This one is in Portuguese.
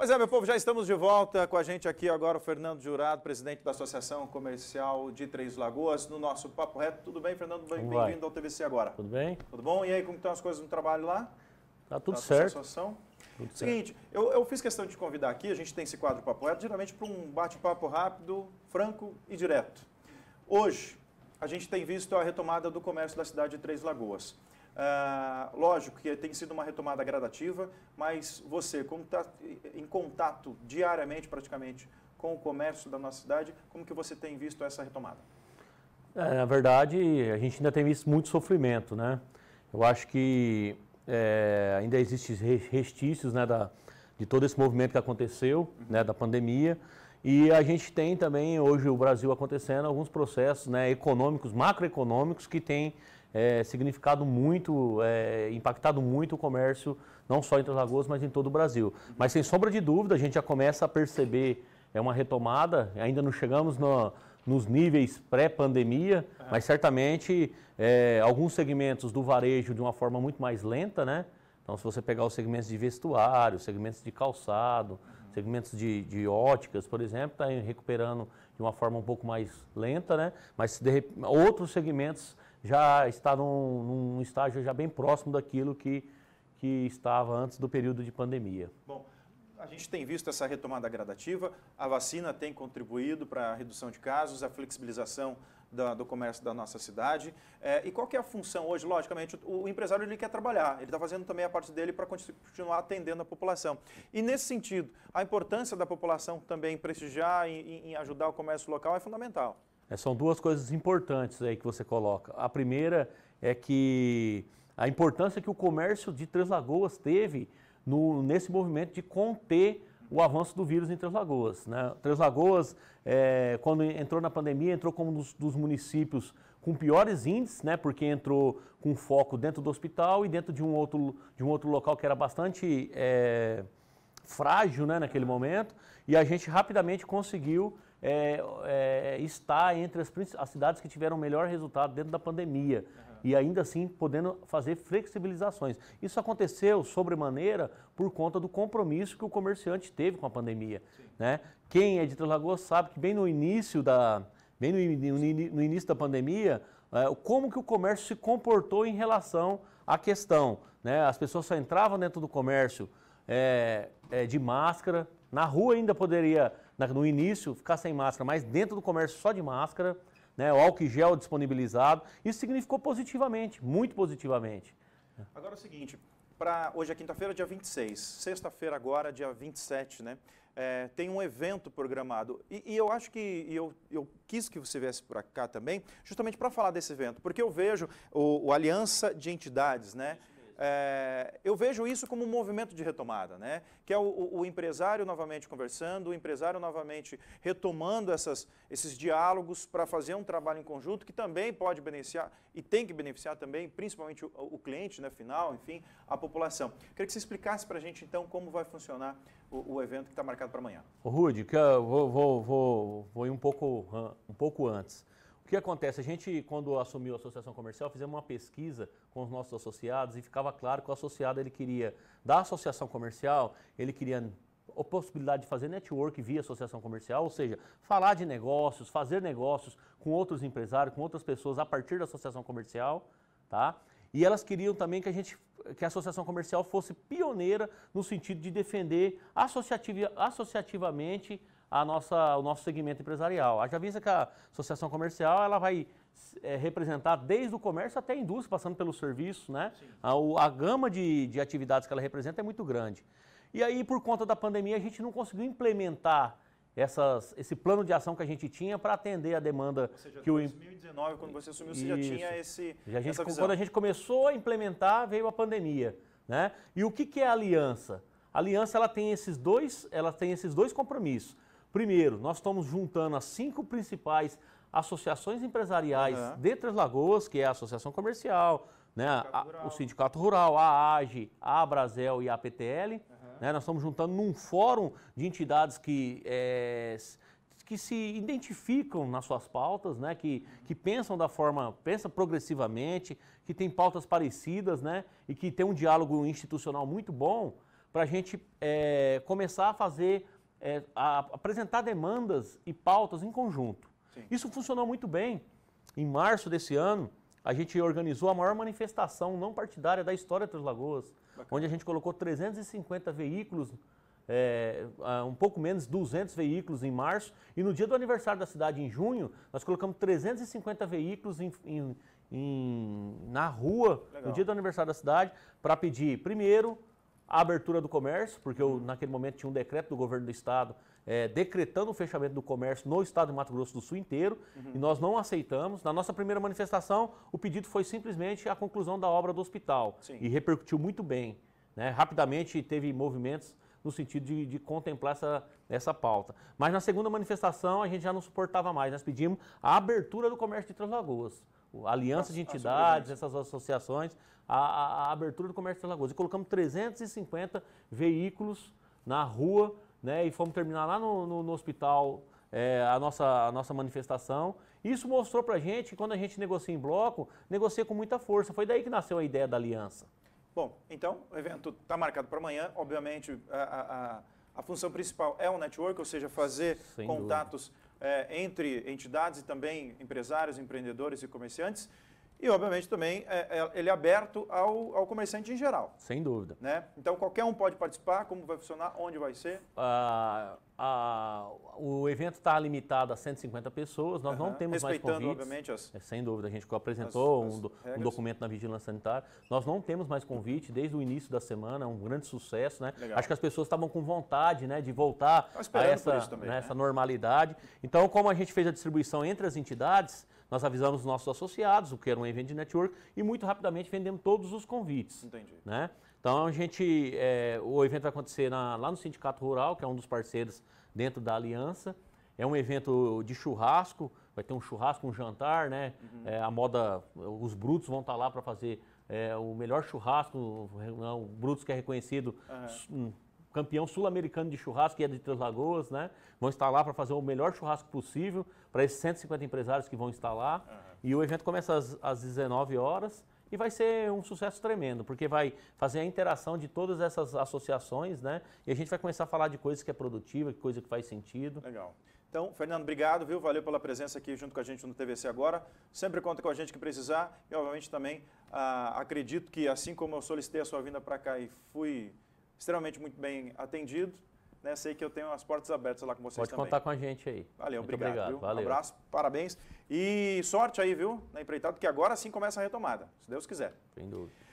Pois é, meu povo, já estamos de volta com a gente aqui agora o Fernando Jurado, presidente da Associação Comercial de Três Lagoas, no nosso Papo Reto. Tudo bem, Fernando? Bem-vindo ao TVC agora. Tudo bem? Tudo bom? E aí, como estão as coisas no trabalho lá? Tá tudo tá certo. Associação? Tudo Seguinte, certo. Eu, eu, fiz questão de convidar aqui, a gente tem esse quadro Papo Reto, geralmente para um bate-papo rápido, franco e direto. Hoje, a gente tem visto a retomada do comércio da cidade de Três Lagoas. Ah, lógico que tem sido uma retomada gradativa, mas você, como está em contato diariamente praticamente com o comércio da nossa cidade, como que você tem visto essa retomada? É, na verdade, a gente ainda tem visto muito sofrimento, né? Eu acho que é, ainda existem restícios né, da, de todo esse movimento que aconteceu, uhum. né, da pandemia, e a gente tem também hoje o Brasil acontecendo alguns processos né, econômicos, macroeconômicos, que tem é, significado muito, é, impactado muito o comércio, não só em Três Lagoas, mas em todo o Brasil. Mas sem sombra de dúvida, a gente já começa a perceber é uma retomada, ainda não chegamos no, nos níveis pré-pandemia, é. mas certamente é, alguns segmentos do varejo de uma forma muito mais lenta, né? Então, se você pegar os segmentos de vestuário, segmentos de calçado, uhum. segmentos de, de, óticas, por exemplo, está recuperando de uma forma um pouco mais lenta, né? Mas de, outros segmentos já está num, num estágio já bem próximo daquilo que, que estava antes do período de pandemia. Bom, a gente tem visto essa retomada gradativa, a vacina tem contribuído para a redução de casos, a flexibilização da, do comércio da nossa cidade. É, e qual que é a função hoje? Logicamente, o, o empresário ele quer trabalhar, ele está fazendo também a parte dele para continuar atendendo a população. E nesse sentido, a importância da população também prestigiar e ajudar o comércio local é fundamental. É, são duas coisas importantes aí que você coloca. A primeira é que a importância que o comércio de Três Lagoas teve no, nesse movimento de conter o avanço do vírus em Três Lagoas. Né? Três Lagoas, é, quando entrou na pandemia, entrou como um dos, dos, municípios com piores índices, né? porque entrou com foco dentro do hospital e dentro de um outro, de um outro local que era bastante é, frágil né? naquele momento. E a gente rapidamente conseguiu é, é, está entre as, as, cidades que tiveram melhor resultado dentro da pandemia. Uhum. E ainda assim podendo fazer flexibilizações. Isso aconteceu sobremaneira por conta do compromisso que o comerciante teve com a pandemia. Né? Quem é de Três Lagoas sabe que bem no início da, bem no, no início da pandemia, é, como que o comércio se comportou em relação à questão. Né? As pessoas só entravam dentro do comércio é, é, de máscara, na rua ainda poderia no início ficar sem máscara, mas dentro do comércio só de máscara, né, o álcool gel disponibilizado, isso significou positivamente, muito positivamente. Agora é o seguinte, para hoje é quinta-feira, dia 26, sexta-feira agora, dia 27, né? É, tem um evento programado. E, e eu acho que eu, eu, quis que você viesse por cá também, justamente para falar desse evento, porque eu vejo o, o Aliança de Entidades, né? Isso é, eu vejo isso como um movimento de retomada, né? que é o, o, empresário novamente conversando, o empresário novamente retomando essas, esses diálogos para fazer um trabalho em conjunto que também pode beneficiar e tem que beneficiar também, principalmente o, o cliente né, final, enfim, a população. Queria que você explicasse para a gente então como vai funcionar o, evento que está marcado para amanhã. Rude, vou, vou, vou, vou ir um pouco, um pouco antes que acontece? A gente, quando assumiu a associação comercial, fizemos uma pesquisa com os nossos associados e ficava claro que o associado ele queria, da associação comercial, ele queria a possibilidade de fazer network via associação comercial, ou seja, falar de negócios, fazer negócios com outros empresários, com outras pessoas a partir da associação comercial, tá? E elas queriam também que a gente que a associação comercial fosse pioneira no sentido de defender associativa, associativamente a nossa, o nosso segmento empresarial. Haja vista que é a associação comercial ela vai é, representar desde o comércio até a indústria, passando pelo serviço, né? A, a, gama de, de atividades que ela representa é muito grande. E aí, por conta da pandemia, a gente não conseguiu implementar essas, esse plano de ação que a gente tinha para atender a demanda seja, que o em 2019 quando você assumiu você Isso. já tinha esse já gente, quando a gente começou a implementar veio a pandemia né e o que, que é a aliança a aliança ela tem esses dois ela tem esses dois compromissos Primeiro, nós estamos juntando as cinco principais associações empresariais uhum. de Três Lagoas, que é a Associação Comercial, né, Sindicato a, o Sindicato Rural, a AGE, a Abrazel e a PTL. Uhum. Né, nós estamos juntando num fórum de entidades que, é, que se identificam nas suas pautas, né, que, que pensam da forma, pensa progressivamente, que tem pautas parecidas né, e que tem um diálogo institucional muito bom para a gente é, começar a fazer é, a, apresentar demandas e pautas em conjunto. Sim. Isso funcionou muito bem. Em março desse ano, a gente organizou a maior manifestação não partidária da história de Três Lagoas, Bacana. onde a gente colocou 350 veículos, é, um pouco menos 200 veículos em março, e no dia do aniversário da cidade, em junho, nós colocamos 350 veículos em, em, em, na rua, Legal. no dia do aniversário da cidade, para pedir, primeiro, a abertura do comércio, porque eu, naquele momento tinha um decreto do governo do estado é, decretando o fechamento do comércio no estado de Mato Grosso do Sul inteiro, uhum. e nós não aceitamos. Na nossa primeira manifestação, o pedido foi simplesmente a conclusão da obra do hospital, Sim. e repercutiu muito bem. Né? Rapidamente teve movimentos no sentido de, de, contemplar essa, essa pauta. Mas na segunda manifestação a gente já não suportava mais, nós pedimos a abertura do comércio de Três Lagoas aliança de entidades, essas associações, a, a, a abertura do comércio de Alagoas. E colocamos 350 veículos na rua, né? E fomos terminar lá no, no, no hospital é, a, nossa, a nossa manifestação. Isso mostrou pra gente que quando a gente negocia em bloco, negocia com muita força. Foi daí que nasceu a ideia da aliança. Bom, então o evento está marcado para amanhã. Obviamente, a, a, a função principal é o network, ou seja, fazer Sem contatos. Dúvida é, entre entidades e também empresários, empreendedores e comerciantes. E, obviamente, também é, é, ele é aberto ao, ao comerciante em geral. Sem dúvida. Né? Então, qualquer um pode participar, como vai funcionar, onde vai ser? Uh, a, o evento está limitado a 150 pessoas, nós uhum. não temos mais convites. Respeitando, obviamente, as... é, Sem dúvida, a gente apresentou as, as um, um, documento na Vigilância Sanitária. Nós não temos mais convite desde o início da semana, é um grande sucesso, né? Acho que as pessoas estavam com vontade né, de voltar a essa, também, né, né? essa normalidade. Então, como a gente fez a distribuição entre as entidades, nós avisamos os nossos associados, o que era um evento de network, e muito rapidamente vendemos todos os convites. Entendi. Né? Então a gente, é, o evento vai acontecer na, lá no Sindicato Rural, que é um dos parceiros dentro da aliança. É um evento de churrasco, vai ter um churrasco, um jantar, né? Uhum. É, a moda, os brutos vão estar tá lá para fazer é, o melhor churrasco, o, né? o Brutos que é reconhecido uhum. campeão sul-americano de churrasco, que é de Três Lagoas, né? Vão estar lá para fazer o melhor churrasco possível para esses 150 empresários que vão estar lá. Uhum. E o evento começa às, às 19 horas e vai ser um sucesso tremendo, porque vai fazer a interação de todas essas associações, né? E a gente vai começar a falar de coisas que é produtiva, coisa que faz sentido. Legal. Então, Fernando, obrigado, viu? Valeu pela presença aqui junto com a gente no TVC agora. Sempre conta com a gente que precisar e, obviamente, também ah, acredito que, assim como eu solicitei a sua vinda para cá e fui extremamente muito bem atendido, né? Sei que eu tenho as portas abertas lá com vocês Pode também. Pode contar com a gente aí. Valeu, Muito obrigado. obrigado valeu. Um abraço, parabéns. E sorte aí, viu, na empreitada, que agora sim começa a retomada, se Deus quiser. Sem dúvida.